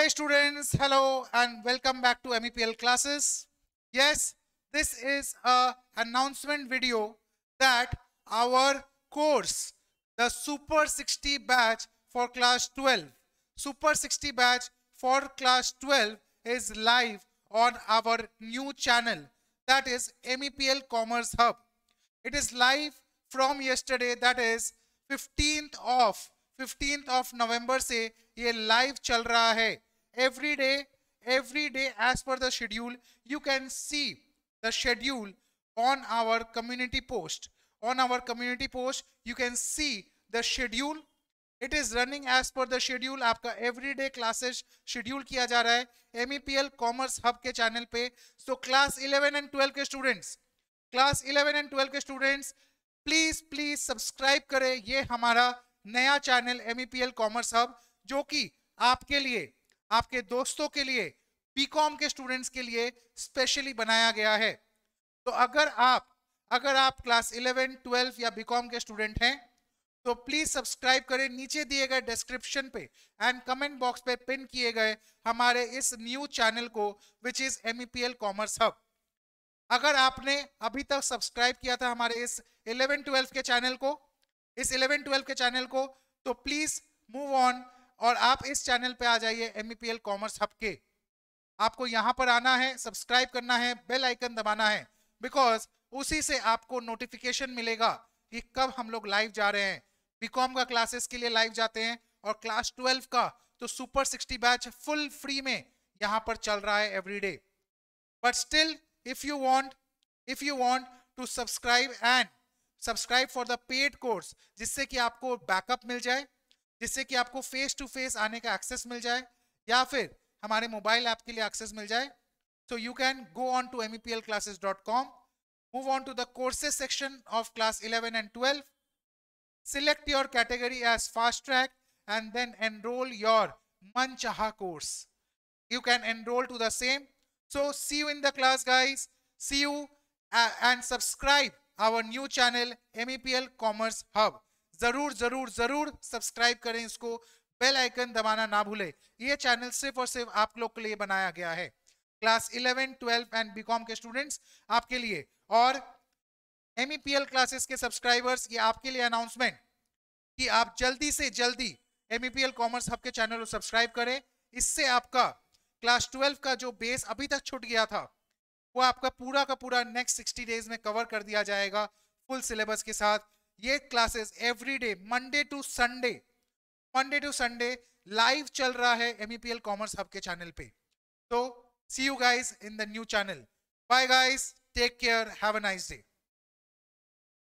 Hey students, hello and welcome back to MEPL classes. Yes, this is a announcement video that our course, the Super 60 batch for class 12, Super 60 batch for class 12 is live on our new channel that is MEPL Commerce Hub. It is live from yesterday that is 15th of 15th of November ye live chal raha hai. every day every day as per the schedule you can see the schedule on our community post on our community post you can see the schedule it is running as per the schedule आपका everyday classes schedule किया जा रहा है MEPL commerce hub के channel पे so class 11 and 12 के students class 11 and 12 के students please please subscribe करें ये हमारा नया चैनल एमईपीएल कॉमर्स हब जो कि आपके लिए आपके दोस्तों के लिए बीकॉम के स्टूडेंट्स के लिए स्पेशली बनाया गया है तो अगर आप अगर आप क्लास 11, 12 या बीकॉम के स्टूडेंट हैं तो प्लीज सब्सक्राइब करें नीचे दिए गए डिस्क्रिप्शन पे एंड कमेंट बॉक्स पे पिन किए गए हमारे इस न्यू चैनल को which is MEPL commerce hub अगर आपने अभी तक सब्सक्राइब किया था हमारे इस 11 12 के चैनल को इस 11 12 के चैनल को तो प्लीज मूव ऑन आप इस चैनल पे आ जाइए एम कॉमर्स हब के आपको यहाँ पर आना है सब्सक्राइब करना है बेल आइकन दबाना है बिकॉज उसी से आपको नोटिफिकेशन मिलेगा कि कब हम लोग लाइव जा रहे हैं बीकॉम का क्लासेस के लिए लाइव जाते हैं और क्लास ट्वेल्व का तो super sixty batch full free में यहाँ पर चल रहा है every day but still if you want if you want to subscribe and subscribe for the paid course जिससे कि आपको बैकअप मिल जाए जिससे कि आपको फेस टू फेस आने का एक्सेस मिल जाए या फिर हमारे मोबाइल ऐप के लिए एक्सेस मिल जाए so you can go on to M P L classes dot com move on to the courses section of class eleven and twelve select your category as fast track and then enroll your मन चाह course you can enroll to the same so see you in the class guys see you and subscribe our new channel M E P L commerce hub जरूर जरूर जरूर subscribe करें इसको bell icon दबाना ना भूले ये चैनल सिर्फ और सिर्फ आप लोग के लिए बनाया गया है क्लास 11, 12 एंड बीकॉम के स्टूडेंट्स आपके लिए और एम क्लासेस e के सब्सक्राइबर्स ये आपके लिए अनाउंसमेंट कि आप जल्दी से जल्दी एम कॉमर्स हब के चैनल को सब्सक्राइब करें इससे आपका क्लास ट्वेल्व का जो बेस अभी तक छूट गया था वो आपका पूरा का पूरा नेक्स्ट सिक्सटी डेज में कवर कर दिया जाएगा फुल सिलेबस के साथ ये classes every day Monday to Sunday Monday to Sunday live चल रहा है एमईपीएल कॉमर्स हब के चैनल पे तो see you guys in the new channel bye guys take care have a nice day